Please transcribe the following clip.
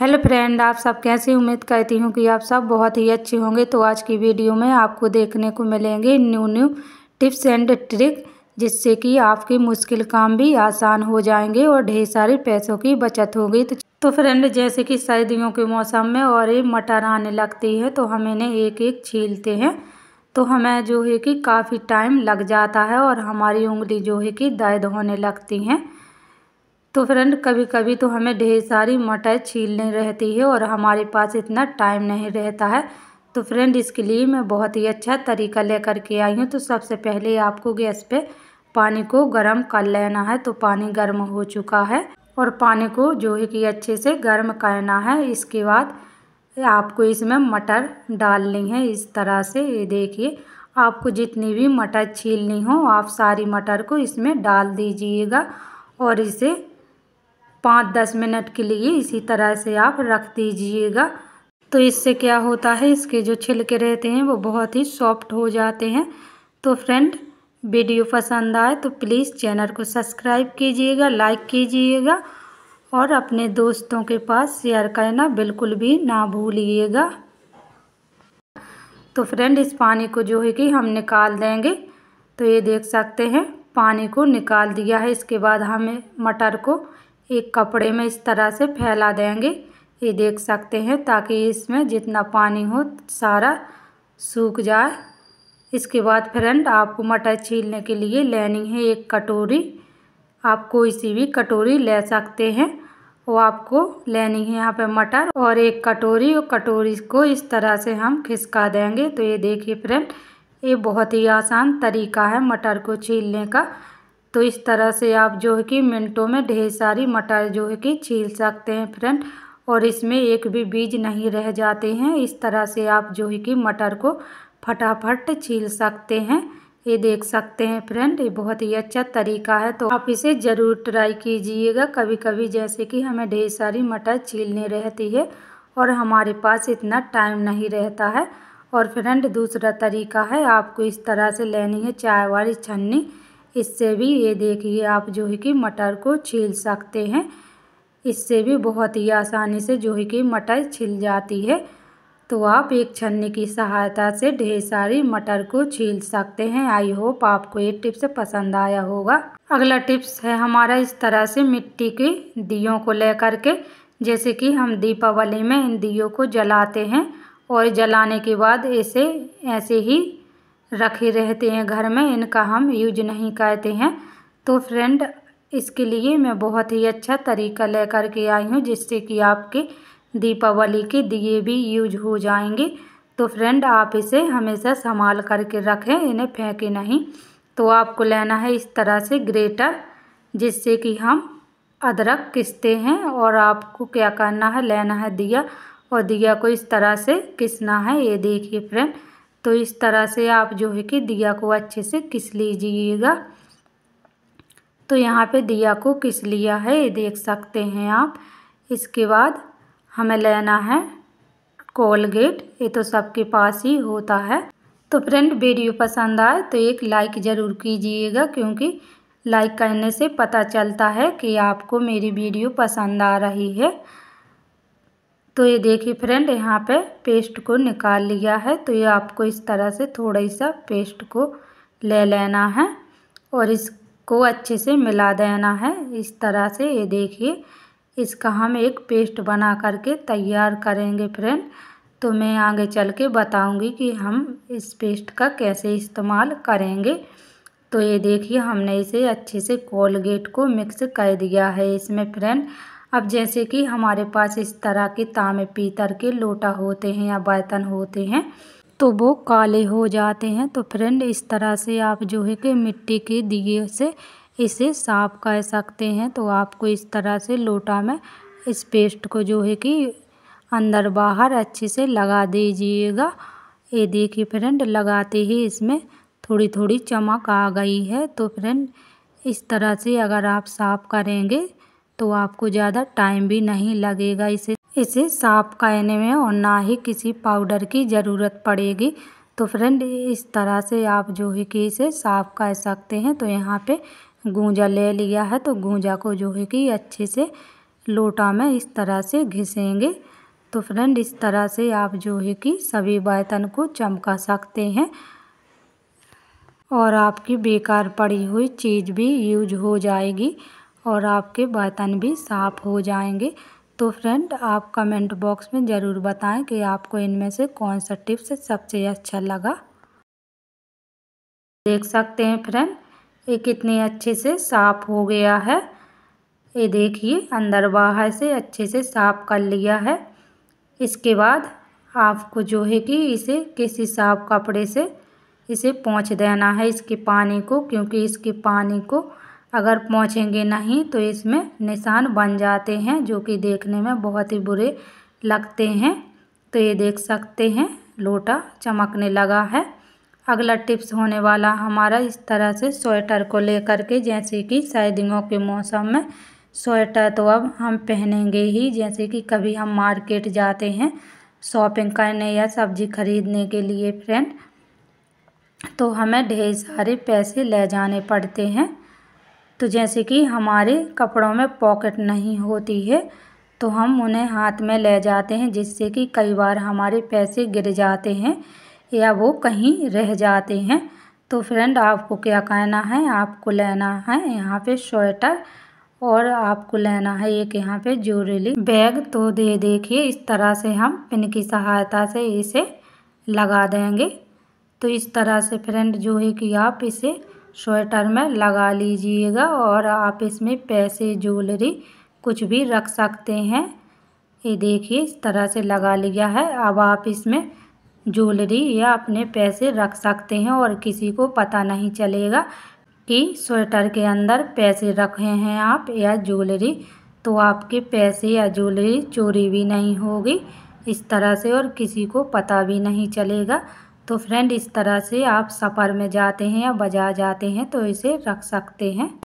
hello friend आप सब कैसे उम्मीद करती हूँ कि आप सब बहुत ही अच्छे होंगे तो आज की वीडियो में आपको देखने को मिलेंगे new new tips and trick जिससे कि आपके मुश्किल काम भी आसान हो जाएंगे और ढेर सारे पैसों की बचत होगी तो तो फ्रेंड जैसे कि सर्दियों के मौसम में और ये मटर आने लगती है तो हम इन्हें एक एक छीलते हैं तो हमें जो है कि काफ़ी टाइम लग जाता है और हमारी उंगली जो है कि दर्द होने लगती हैं तो फ्रेंड कभी कभी तो हमें ढेर सारी मटर छीलनी रहती है और हमारे पास इतना टाइम नहीं रहता है तो फ्रेंड इसके लिए मैं बहुत ही अच्छा तरीका लेकर के आई हूँ तो सबसे पहले आपको गैस पे पानी को गर्म कर लेना है तो पानी गर्म हो चुका है और पानी को जो है कि अच्छे से गर्म करना है इसके बाद आपको इसमें मटर डालनी है इस तरह से ये देखिए आपको जितनी भी मटर छीलनी हो आप सारी मटर को इसमें डाल दीजिएगा और इसे पाँच दस मिनट के लिए इसी तरह से आप रख दीजिएगा तो इससे क्या होता है इसके जो छिलके रहते हैं वो बहुत ही सॉफ्ट हो जाते हैं तो फ्रेंड वीडियो पसंद आए तो प्लीज़ चैनल को सब्सक्राइब कीजिएगा लाइक कीजिएगा और अपने दोस्तों के पास शेयर करना बिल्कुल भी ना भूलिएगा तो फ्रेंड इस पानी को जो है कि हम निकाल देंगे तो ये देख सकते हैं पानी को निकाल दिया है इसके बाद हमें मटर को एक कपड़े में इस तरह से फैला देंगे ये देख सकते हैं ताकि इसमें जितना पानी हो सारा सूख जाए इसके बाद फ्रेंड आपको मटर छीलने के लिए लेनी है एक कटोरी आप कोई सी भी कटोरी ले सकते हैं वो आपको लेनी है यहाँ पे मटर और एक कटोरी और कटोरी को इस तरह से हम खिसका देंगे तो ये देखिए फ्रेंड ये बहुत ही आसान तरीका है मटर को छीलने का तो इस तरह से आप जो है कि मिनटों में ढेर सारी मटर जो है कि छील सकते हैं फ्रेंड और इसमें एक भी बीज नहीं रह जाते हैं इस तरह से आप जो है कि मटर को फटाफट छील सकते हैं ये देख सकते हैं फ्रेंड ये बहुत ही अच्छा तरीका है तो आप इसे ज़रूर ट्राई कीजिएगा कभी कभी जैसे कि हमें ढेर सारी मटर छीलने रहती है और हमारे पास इतना टाइम नहीं रहता है और फ्रेंड दूसरा तरीका है आपको इस तरह से लेनी है चाय वाली छन्नी इससे भी ये देखिए आप जो है कि मटर को छील सकते हैं इससे भी बहुत ही आसानी से जो है कि मटर छिल जाती है तो आप एक छन्नी की सहायता से ढेर सारी मटर को छील सकते हैं आई होप आपको ये टिप्स पसंद आया होगा अगला टिप्स है हमारा इस तरह से मिट्टी के दियों को लेकर के जैसे कि हम दीपावली में इन दियों को जलाते हैं और जलाने के बाद इसे ऐसे ही रखे रहते हैं घर में इनका हम यूज नहीं करते हैं तो फ्रेंड इसके लिए मैं बहुत ही अच्छा तरीका लेकर के आई हूँ जिससे कि आपके दीपावली के दिए भी यूज हो जाएंगे तो फ्रेंड आप इसे हमेशा संभाल करके रखें इन्हें फेंके नहीं तो आपको लेना है इस तरह से ग्रेटर जिससे कि हम अदरक किसते हैं और आपको क्या करना है लेना है दिया और दिया को इस तरह से किसना है ये देखिए फ्रेंड तो इस तरह से आप जो है कि दिया को अच्छे से किस लीजिएगा तो यहाँ पे दिया को किस लिया है ये देख सकते हैं आप इसके बाद हमें लेना है कोलगेट ये तो सबके पास ही होता है तो फ्रेंड वीडियो पसंद आए तो एक लाइक ज़रूर कीजिएगा क्योंकि लाइक करने से पता चलता है कि आपको मेरी वीडियो पसंद आ रही है तो ये देखिए फ्रेंड यहाँ पे पेस्ट को निकाल लिया है तो ये आपको इस तरह से थोड़ा सा पेस्ट को ले लेना है और इसको अच्छे से मिला देना है इस तरह से ये देखिए इसका हम एक पेस्ट बना करके तैयार करेंगे फ्रेंड तो मैं आगे चल के बताऊँगी कि हम इस पेस्ट का कैसे इस्तेमाल करेंगे तो ये देखिए हमने इसे अच्छे से कोलगेट को मिक्स कर दिया है इसमें फ्रेंड अब जैसे कि हमारे पास इस तरह के तांबे पीतर के लोटा होते हैं या बर्तन होते हैं तो वो काले हो जाते हैं तो फ्रेंड इस तरह से आप जो है कि मिट्टी के दिए से इसे साफ कर सकते हैं तो आपको इस तरह से लोटा में इस पेस्ट को जो है कि अंदर बाहर अच्छे से लगा दीजिएगा ये देखिए फ्रेंड लगाते ही इसमें थोड़ी थोड़ी चमक आ गई है तो फ्रेंड इस तरह से अगर आप साफ करेंगे तो आपको ज़्यादा टाइम भी नहीं लगेगा इसे इसे साफ करने में और ना ही किसी पाउडर की ज़रूरत पड़ेगी तो फ्रेंड इस तरह से आप जो है कि इसे साफ़ कर सकते हैं तो यहाँ पे गूंजा ले लिया है तो गूंजा को जो है कि अच्छे से लोटा में इस तरह से घिसेंगे तो फ्रेंड इस तरह से आप जो है कि सभी बर्तन को चमका सकते हैं और आपकी बेकार पड़ी हुई चीज़ भी यूज हो जाएगी और आपके बर्तन भी साफ़ हो जाएंगे तो फ्रेंड आप कमेंट बॉक्स में ज़रूर बताएं कि आपको इनमें से कौन सा टिप्स सबसे अच्छा लगा देख सकते हैं फ्रेंड ये कितने अच्छे से साफ़ हो गया है ये देखिए अंदर बाहर से अच्छे से साफ़ कर लिया है इसके बाद आपको जो है कि इसे किसी साफ कपड़े से इसे पोंछ देना है इसके पानी को क्योंकि इसके पानी को अगर पहुँचेंगे नहीं तो इसमें निशान बन जाते हैं जो कि देखने में बहुत ही बुरे लगते हैं तो ये देख सकते हैं लोटा चमकने लगा है अगला टिप्स होने वाला हमारा इस तरह से स्वेटर को लेकर के जैसे कि सर्दियों के मौसम में स्वेटर तो अब हम पहनेंगे ही जैसे कि कभी हम मार्केट जाते हैं शॉपिंग करने या सब्जी खरीदने के लिए फ्रेंड तो हमें ढेर सारे पैसे ले जाने पड़ते हैं तो जैसे कि हमारे कपड़ों में पॉकेट नहीं होती है तो हम उन्हें हाथ में ले जाते हैं जिससे कि कई बार हमारे पैसे गिर जाते हैं या वो कहीं रह जाते हैं तो फ्रेंड आपको क्या कहना है आपको लेना है यहाँ पे स्वेटर और आपको लेना है एक यहाँ पे ज्वेलरी बैग तो दे देखिए इस तरह से हम पिन की सहायता से इसे लगा देंगे तो इस तरह से फ्रेंड जो है कि आप इसे स्वेटर में लगा लीजिएगा और आप इसमें पैसे ज्वेलरी कुछ भी रख सकते हैं ये देखिए इस तरह से लगा लिया है अब आप इसमें ज्वेलरी या अपने पैसे रख सकते हैं और किसी को पता नहीं चलेगा कि स्वेटर के अंदर पैसे रखे हैं आप या ज्वेलरी तो आपके पैसे या ज्वेलरी चोरी भी नहीं होगी इस तरह से और किसी को पता भी नहीं चलेगा तो फ्रेंड इस तरह से आप सफ़र में जाते हैं या बाज़ार जाते हैं तो इसे रख सकते हैं